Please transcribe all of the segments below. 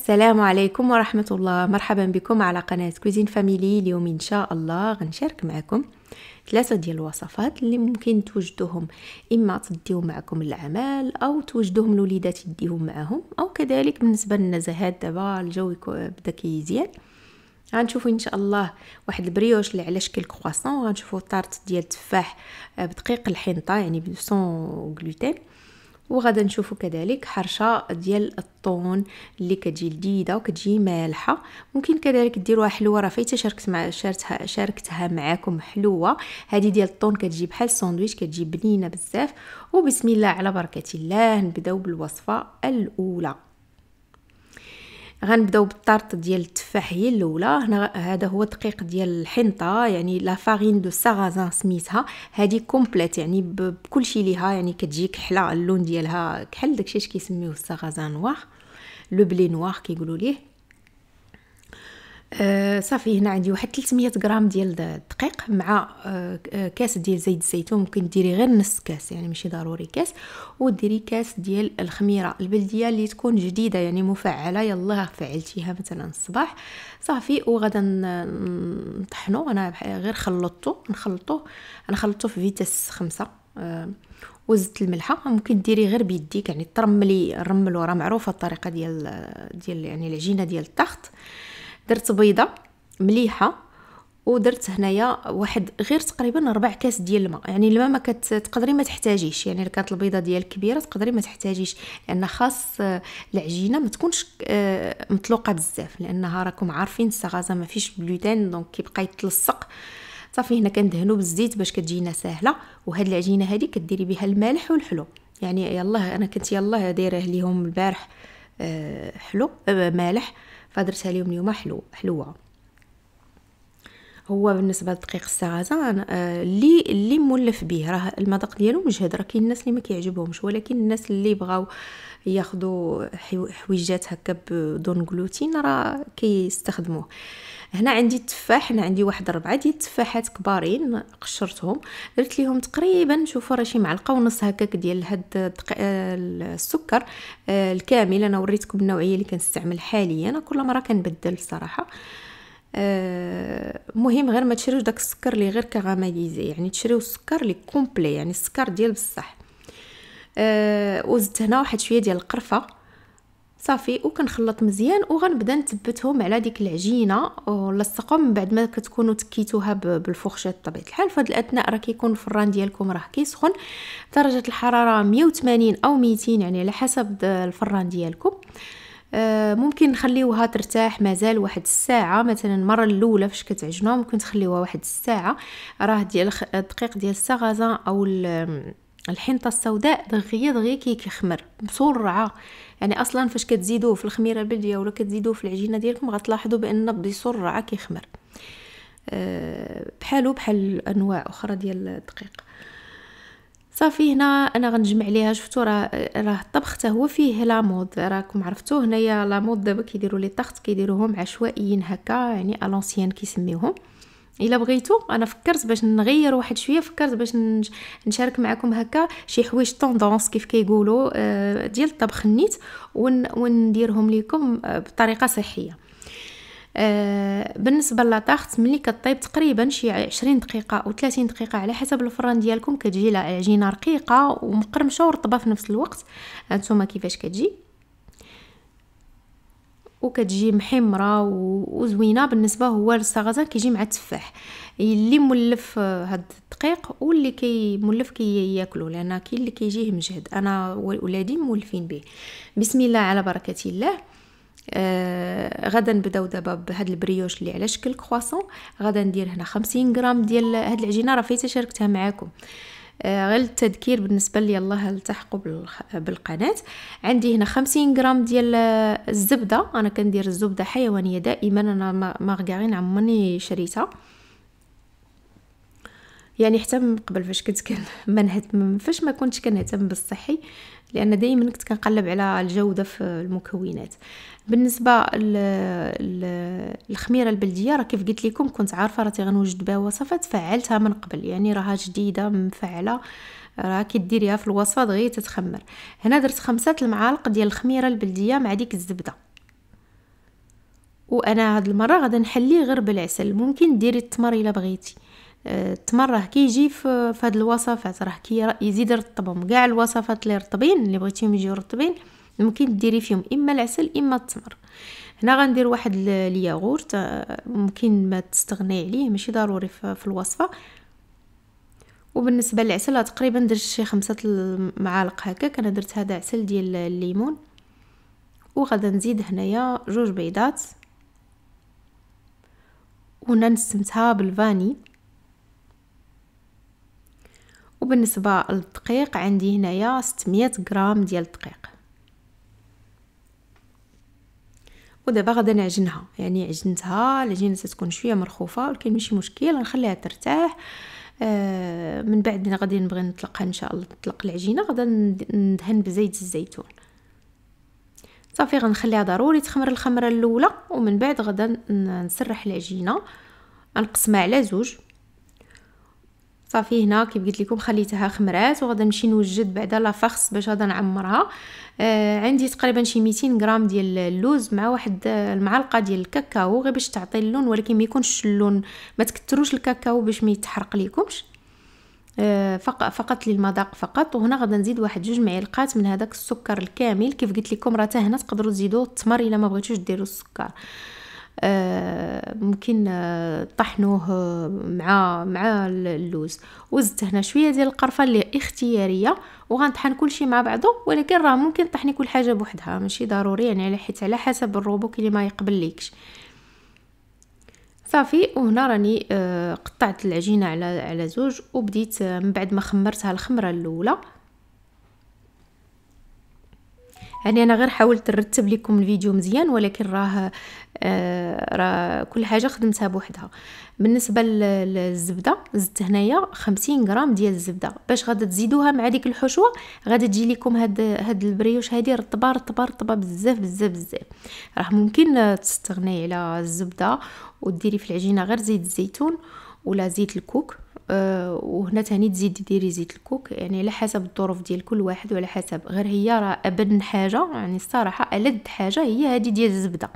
السلام عليكم ورحمة الله مرحبا بكم على قناة كوزين فاميلي اليوم إن شاء الله غنشارك معكم ثلاثة ديال الوصفات اللي ممكن توجدوهم إما تديهم معكم العمل أو توجدوهم الوليدات يديهم معهم أو كذلك بالنسبة للنزهات دابا الجو بدا كيزيان غنشوفوا ان شاء الله واحد البريوش اللي على شكل كرواسون وغنشوفوا طارت ديال التفاح آه، بدقيق الحنطه يعني بدون غلوتين وغادا نشوفوا كذلك حرشه ديال الطون اللي كتجي لذيذه وكتجي مالحه ممكن كذلك ديروها حلوه راه فايته شاركت مع شاركتها شاركتها معاكم حلوه هذه ديال الطون كتجي بحال الساندويتش كتجي بنينه بزاف وبسم الله على بركه الله نبداو بالوصفه الاولى غنبداو بالطرط ديال التفاح هي الاولى هنا هذا هو الدقيق ديال الحنطه يعني لا فارين دو سارازان سميتها هذه كومبليت يعني بكل شيء ليها يعني كتجي كحله اللون ديالها كحل داكشي اش كيسميوه السارازان نوار لو بلي نوار كيقولوا ليه آه، صافي هنا عندي واحد 300 غرام ديال الدقيق مع آه، آه، كاس ديال زيت الزيتون ممكن ديري غير نص كاس يعني ماشي ضروري كاس وديري كاس ديال الخميره البلديه اللي تكون جديده يعني مفعله يلاه فعلتيها مثلا الصباح صافي وغادا نطحنو انا غير خلطته نخلطو انا خلطته في فيتاس خمسة وزدت الملحه ممكن ديري غير بيديك يعني ترملي الرمل وراه معروفه الطريقه ديال ديال يعني العجينه ديال الطخت آه درت بيضه مليحه ودرت هنايا واحد غير تقريبا ربع كاس ديال الماء يعني الماء ما كتقدري ما تحتاجيش يعني كانت البيضه ديالك كبيره تقدري ما تحتاجيش لان خاص آه، العجينه ما تكونش آه، مطلوقه بزاف لانها راكم عارفين الصغازه ما فيش بلوتين دونك كيبقى يتلصق صافي هنا كندهنو بالزيت باش كتجينا ساهله وهاد العجينه هادي كديري بها المالح والحلو يعني يلاه انا كنت يلاه دايره ليهم البارح آه، حلو مالح فدرتها لهم اليوم حلو حلوه هو بالنسبه لدقيق السرازه آه، اللي اللي مولف به راه المذاق ديالو مجهد راه كاين الناس اللي ما كيعجبهمش ولكن الناس اللي بغاو ياخذوا حويجات هكا بدون غلوتين راه كيستخدموه هنا عندي التفاح هنا عندي واحد ربعه ديال التفاحات كبارين قشرتهم درت ليهم تقريبا شوفوا راه شي معلقه ونص هكاك ديال هاد آه، السكر آه، الكامل انا وريتكم النوعيه اللي كنستعمل حاليا انا كل مره كنبدل الصراحه آه، مهم غير ما تشريوش داك السكر اللي غير كغاماليزي يعني تشريو السكر اللي كومبلي يعني السكر ديال بصح آه، وزدت هنا واحد شويه ديال القرفه صافي وكنخلط مزيان وغنبدا نثبتهم على ديك العجينه ولصقهم بعد ما كتكونوا تكيتوها بالفرشاه بطبيعه الحال فهاد الاثناء راه كيكون الفران ديالكم راه كيسخن درجه الحراره 180 او 200 يعني على حسب الفران ديالكم آه آه، ممكن نخليوها ترتاح مازال واحد الساعه مثلا المره الاولى فاش كتعجنوها ممكن تخليوها واحد الساعه راه ديال الدقيق ديال السغازه او الحنطه السوداء دغيا دغيا كيخمر بسرعه يعني اصلا فاش كتزيدوه في الخميره البلديه ولا كتزيدوه في العجينه ديالكم غتلاحظوا بان بسرعه كيخمر آه، بحالو بحال انواع اخرى ديال الدقيق صافي هنا انا غنجمع ليها شفتوا راه راه الطبخ حتى هو فيه لامود راكم عرفتو هنايا لامود دابا كيديروا لي طخت كيديروهم عشوائيين هكا يعني الونسيان كيسميوهم الا بغيتو انا فكرت باش نغير واحد شويه فكرت باش نشارك معكم هكا شي حوايج طوندونس كيف كيقولوا آه، ديال الطبخ النيت ونديرهم لكم آه، بطريقه صحيه بالنسبه للاطاخت ملي كطيب تقريبا شي 20 دقيقه او 30 دقيقه على حسب الفران ديالكم كتجي العجينه رقيقه ومقرمشه ورطبه في نفس الوقت هانتوما كيفاش كتجي وكتجي محمره وزوينه بالنسبه هو الساغازان كيجي مع التفاح اللي مولف هاد الدقيق واللي كي مولف كي ياكلو لان كاين اللي كيجيه مجهد انا ولادي مولفين به بسم الله على بركه الله آه غدا نبداو دابا بهاد البريوش اللي على شكل كرواسون غدا ندير هنا 50 غرام ديال هاد العجينه راه فايته شاركتها معاكم آه غير التذكير بالنسبه لي الله التحقوا بالقناه عندي هنا 50 غرام ديال آه، الزبده انا كندير الزبده حيوانيه دائما انا ما غاغين عمرني شريتها يعني حتى من قبل فاش كنت كنهتم فاش ما كنتش كنهتم بالصحي لان دائما كنت كنقلب على الجوده في المكونات بالنسبه للخميره البلديه راه كيف قلت لكم كنت عارفه راه تيغنوجد بها وصفات فعلتها من قبل يعني راها جديده مفعله راه كديريها في الوصفه دغيا تتخمر هنا درت خمسة المعالق ديال الخميره البلديه مع ديك الزبده وانا هاد المره غادي نحليه غير بالعسل ممكن ديري التمر الا بغيتي التمر راه كيجي في هاد الوصفات راه كي يزيد يرطبهم كاع الوصفات اللي رطبين اللي بغيتيهم يجيو رطبين ممكن ديري فيهم اما العسل اما التمر هنا غندير واحد الياغورت آه، ممكن ما تستغني عليه ماشي ضروري في الوصفه وبالنسبه للعسل تقريبا درت شي خمسة المعالق هكا انا درت هذا عسل ديال الليمون وغادا نزيد هنايا جوج بيضات وننسمتها بالفاني وبالنسبة للدقيق عندي هنايا 600 غرام ديال الدقيق ودابا غادا نعجنها يعني عجنتها العجينه تتكون شويه مرخوفه ولكن ماشي مشكل غنخليها ترتاح آه من بعد غادي نبغي نطلقها ان شاء الله نطلق العجينه غادا ندهن بزيت الزيتون صافي غنخليها ضروري تخمر الخمره الاولى ومن بعد غادا نسرح العجينه غنقسمها على زوج صافي هنا كيف قلت لكم خليتها خمرات وغادي نمشي نوجد بعدا لا باش غادي نعمرها آه عندي تقريبا شي 200 غرام ديال اللوز مع واحد آه، المعلقه ديال الكاكاو غير باش تعطي اللون ولكن ما يكونش اللون ما تكثروش الكاكاو باش ما يتحرق لكمش آه، فقط فقط للمذاق فقط وهنا غادي نزيد واحد جوج معلقات من هذاك السكر الكامل كيف قلت لكم راه حتى هنا تقدروا تزيدوا التمر الا ما بغيتوش ديروا السكر آه، ممكن آه، طحنوه آه، مع مع اللوز وزدت هنا شويه ديال القرفه اللي اختياريه وغنطحن كلشي مع بعضه ولكن راه ممكن طحني كل حاجه بوحدها ماشي ضروري يعني على حيت على حسب الروبوك اللي ما يقبل ليكش صافي وهنا راني قطعت العجينه على على زوج وبديت من بعد ما خمرتها الخمره الاولى يعني انا غير حاولت نرتب لكم الفيديو مزيان ولكن راه آه، راه كل حاجه خدمتها بوحدها بالنسبه للزبده زدت هنايا 50 غرام ديال الزبده باش غادي تزيدوها مع ديك الحشوه غادي تجي لكم هاد هاد البريوش هادي رطبه رطبه رطبه بزاف بزاف بزاف راه ممكن تستغني على الزبده وديري في العجينه غير زيت الزيتون ولا زيت الكوك آه، وهنا تاني تزيد ديري زيت الكوك يعني على حسب الظروف ديال كل واحد وعلى حسب غير هي راه ابن حاجه يعني الصراحه الد حاجه هي هذه ديال الزبده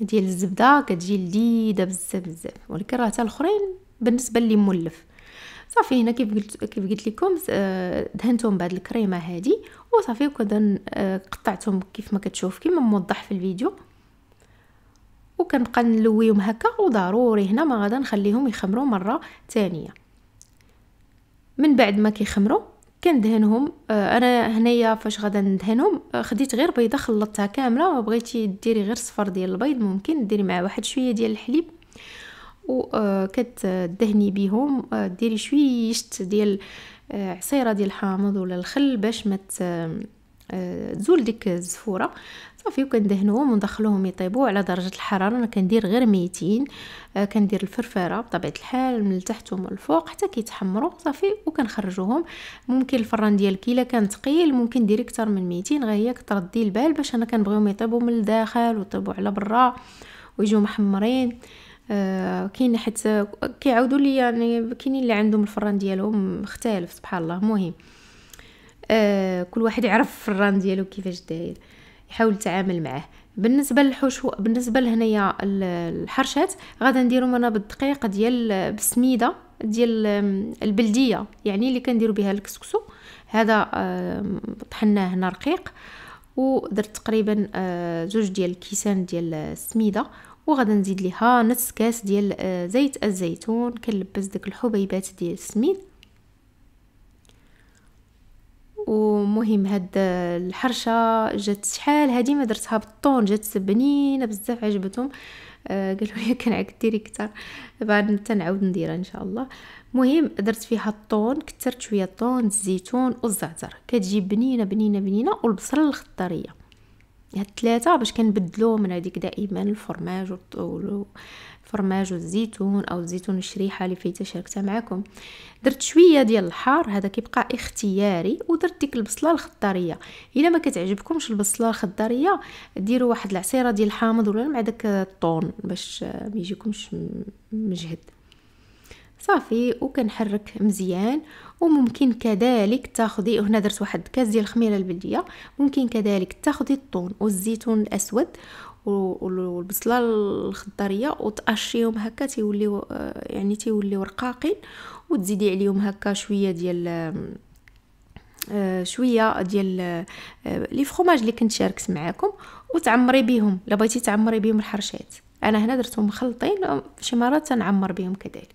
ديال الزبده كتجي لذيذه بزاف بزاف ولكن راه حتى الاخرين بالنسبه اللي مولف صافي هنا كيف قلت كيف قلت لكم آه، دهنتهم بهاد الكريمه هذه وصافي وكذا آه، قطعتهم كيف ما كتشوف كيما موضح في الفيديو وكنبقى نلويهم هكا وضروري هنا ما غادا نخليهم يخمروا مره ثانيه من بعد ما كيخمروا كندهنهم آه، انا هنايا فاش غادا ندهنهم آه، خديت غير بيضه خلطتها كامله وبغيتي ديري غير صفر ديال البيض ممكن ديري مع واحد شويه ديال الحليب وكتدهني آه، بهم ديري شويه ديال عصيره ديال الحامض ولا الخل باش ما تزول آه، ديك الزفوره صافي وكندهنهم وندخلوهم يطيبوا على درجه الحراره انا كندير غير ميتين آه، كندير الفرفاره بطبيعه الحال من التحت ومن الفوق حتى كيتحمروا صافي وكنخرجوهم ممكن الفران ديالك الا كان ثقيل ممكن ديري اكثر من ميتين غير هي كتردي البال باش انا كنبغيهم يطيبوا من الداخل ويطيبوا على برا ويجيو محمرين آه كاين حيت كيعاودوا لي يعني كاينين اللي عندهم الفران ديالهم مختلف سبحان الله مهم آه، كل واحد يعرف الفران ديالو كيفاش داير يحاول يتعامل معاه بالنسبه للحشو بالنسبه لهنايا الحرشات غادي نديرهم انا بالدقيق ديال بالسميده ديال البلديه يعني اللي كنديروا بها الكسكسو هذا طحناه هنا رقيق ودرت تقريبا آه، زوج ديال الكيسان ديال السميده وغادي نزيد ليها نص كاس ديال آه، زيت الزيتون كنلبس داك الحبيبات ديال السميد ومهم هاد الحرشه جات شحال هادي ما درتها بالطون جات بنينه بزاف عجبتهم آه، قالوا لي كنعك ديري كثر بعد تنعاود نديرها ان شاء الله مهم درت فيها الطون كثرت شويه الطون الزيتون والزعتر كتجي بنينه بنينه بنينه والبصل الخضريه هاد الثلاثه باش كنبدلو من هذيك دائما الفرماج فرماج الزيتون او الزيتون الشريحه اللي فايته شاركتها معكم درت شويه ديال الحار هذا كيبقى اختياري ودرت ديك البصله الخضاريه الا ما كتعجبكمش البصله الخضاريه ديروا واحد العصيره ديال الحامض ولا مع داك الطون باش ما يجيكمش مجهد صافي وكنحرك مزيان وممكن كذلك تاخدي هنا درت واحد كاس ديال الخميره البلديه ممكن كذلك تاخدي الطون والزيتون الاسود والبصله الخضريه وتقشيهم هكا تيوليو آه، يعني تيوليو رقاقين وتزيدي عليهم هكا شويه ديال آه، شويه ديال آه، لي فروماج اللي كنت شاركت معاكم وتعمري بيهم الا بغيتي تعمري بيهم الحرشات انا هنا درتهم مخلطين شي مرات تنعمر بيهم كذلك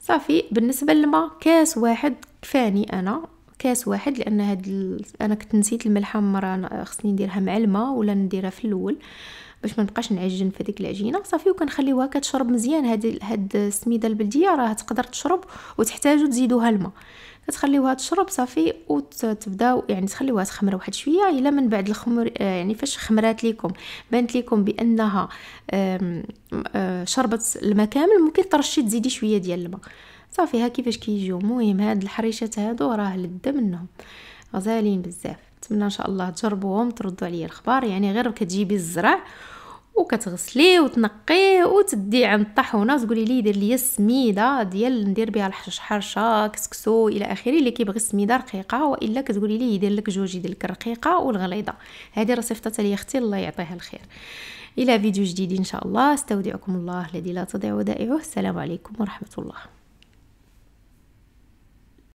صافي بالنسبه للماء كاس واحد كفاني انا كاس واحد لان هاد ال... انا كنت نسيت الملحه مره خصني نديرها مع الماء ولا نديرها في الاول باش ما نبقاش نعجن في ديك العجينه صافي وكنخليوها كتشرب مزيان هاد هاد السميده البلديه راه تقدر تشرب وتحتاجوا تزيدوها الماء كتخليوها تشرب صافي وتبداو يعني تخليوها تخمر واحد شويه الا من بعد الخمر آه، يعني فاش خمرات ليكم بانت ليكم بانها آه، شربت الماء كامل ممكن ترشي تزيدي شويه ديال الماء صافي ها كيفاش كيجيو المهم هاد الحريشات هادو راه لده منهم غزالين بزاف نتمنى ان شاء الله تجربوهم تردوا عليا الخبر يعني غير كتجيبي الزرع وكتغسليه وتنقيه وتدي عند الطاحونه تقولي ليه دير ليا السميده ديال ندير بها الحش حرشه كسكسو الى اخره اللي كيبغي السميده رقيقه والا كتقولي ليه يدير لك جوج يدير لك الرقيقه والغليظه هذه راه صيفطتها لي اختي الله يعطيها الخير الى فيديو جديد ان شاء الله استودعكم الله الذي لا تضيع ودائعه السلام عليكم ورحمه الله